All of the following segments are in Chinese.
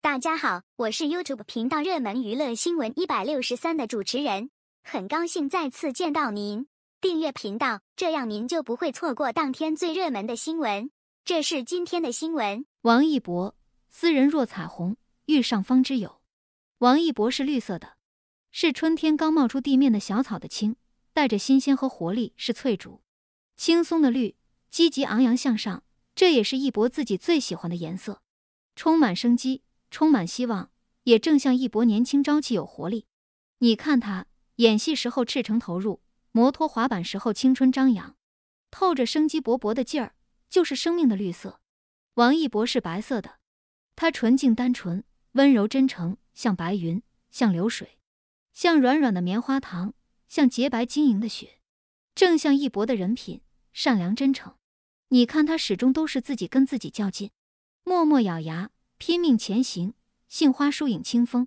大家好，我是 YouTube 频道热门娱乐新闻一百六十三的主持人，很高兴再次见到您。订阅频道，这样您就不会错过当天最热门的新闻。这是今天的新闻。王一博，斯人若彩虹，遇上方知有。王一博是绿色的，是春天刚冒出地面的小草的青，带着新鲜和活力，是翠竹，青松的绿，积极昂扬向上。这也是一博自己最喜欢的颜色，充满生机。充满希望，也正像一博年轻朝气有活力。你看他演戏时候赤诚投入，摩托滑板时候青春张扬，透着生机勃勃的劲儿，就是生命的绿色。王一博是白色的，他纯净单纯，温柔真诚，像白云，像流水，像软软的棉花糖，像洁白晶莹的雪，正像一博的人品善良真诚。你看他始终都是自己跟自己较劲，默默咬牙。拼命前行，杏花疏影清风。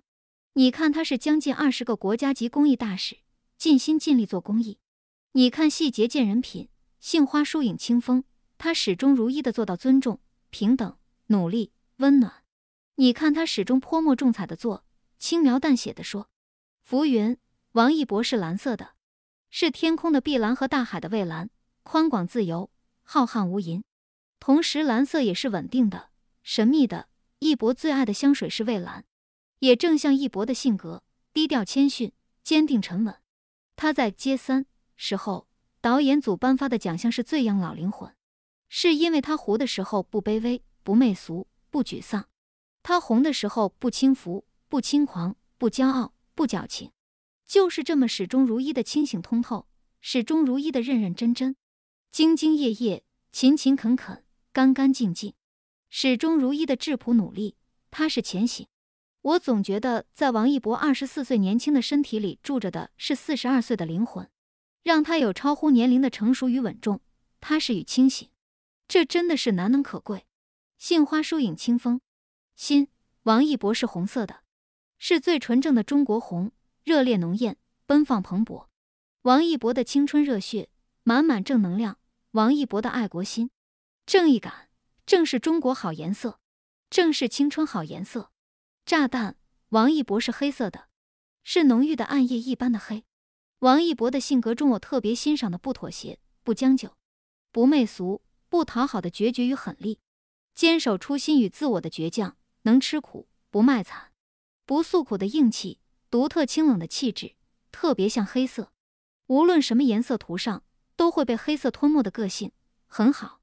你看，他是将近二十个国家级公益大使，尽心尽力做公益。你看细节见人品，杏花疏影清风，他始终如一的做到尊重、平等、努力、温暖。你看他始终泼墨重彩的做，轻描淡写的说。浮云，王一博是蓝色的，是天空的碧蓝和大海的蔚蓝，宽广自由，浩瀚无垠。同时，蓝色也是稳定的、神秘的。一博最爱的香水是蔚蓝，也正像一博的性格，低调谦逊，坚定沉稳。他在街三时候，导演组颁发的奖项是最养老灵魂，是因为他糊的时候不卑微，不媚俗，不沮丧；他红的时候不轻浮，不轻狂，不骄傲，不矫情。就是这么始终如一的清醒通透，始终如一的认认真真，兢兢业业，勤勤恳恳，干干净净。始终如一的质朴努力，踏实前行。我总觉得，在王一博二十四岁年轻的身体里住着的是四十二岁的灵魂，让他有超乎年龄的成熟与稳重，踏实与清醒。这真的是难能可贵。杏花疏影清风，心。王一博是红色的，是最纯正的中国红，热烈浓艳，奔放蓬勃。王一博的青春热血，满满正能量。王一博的爱国心，正义感。正是中国好颜色，正是青春好颜色。炸弹，王一博是黑色的，是浓郁的暗夜一般的黑。王一博的性格中，我特别欣赏的不妥协、不将就、不媚俗、不讨好的决绝与狠厉，坚守初心与自我的倔强，能吃苦、不卖惨、不诉苦的硬气，独特清冷的气质，特别像黑色。无论什么颜色涂上，都会被黑色吞没的个性，很好。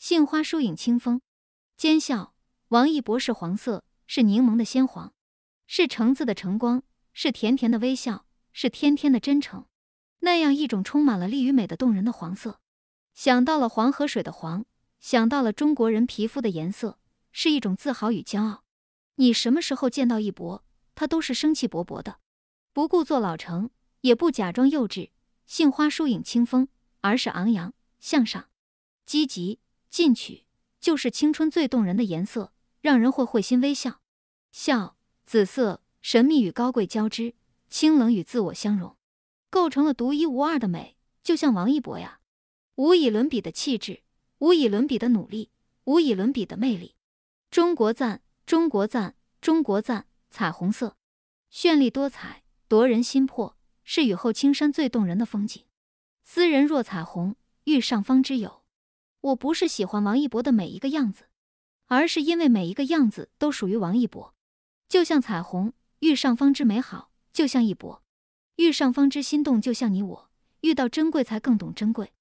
杏花疏影清风，奸笑。王一博是黄色，是柠檬的鲜黄，是橙子的橙光，是甜甜的微笑，是天天的真诚。那样一种充满了力与美的动人的黄色，想到了黄河水的黄，想到了中国人皮肤的颜色，是一种自豪与骄傲。你什么时候见到一博，他都是生气勃勃的，不顾做老成，也不假装幼稚。杏花疏影清风，而是昂扬向上，积极。进取就是青春最动人的颜色，让人会会心微笑。笑，紫色，神秘与高贵交织，清冷与自我相融，构成了独一无二的美。就像王一博呀，无以伦比的气质，无以伦比的努力，无以伦比的魅力。中国赞，中国赞，中国赞！彩虹色，绚丽多彩，夺人心魄，是雨后青山最动人的风景。斯人若彩虹，遇上方知有。我不是喜欢王一博的每一个样子，而是因为每一个样子都属于王一博。就像彩虹遇上方之美好，就像一博遇上方之心动，就像你我遇到珍贵才更懂珍贵。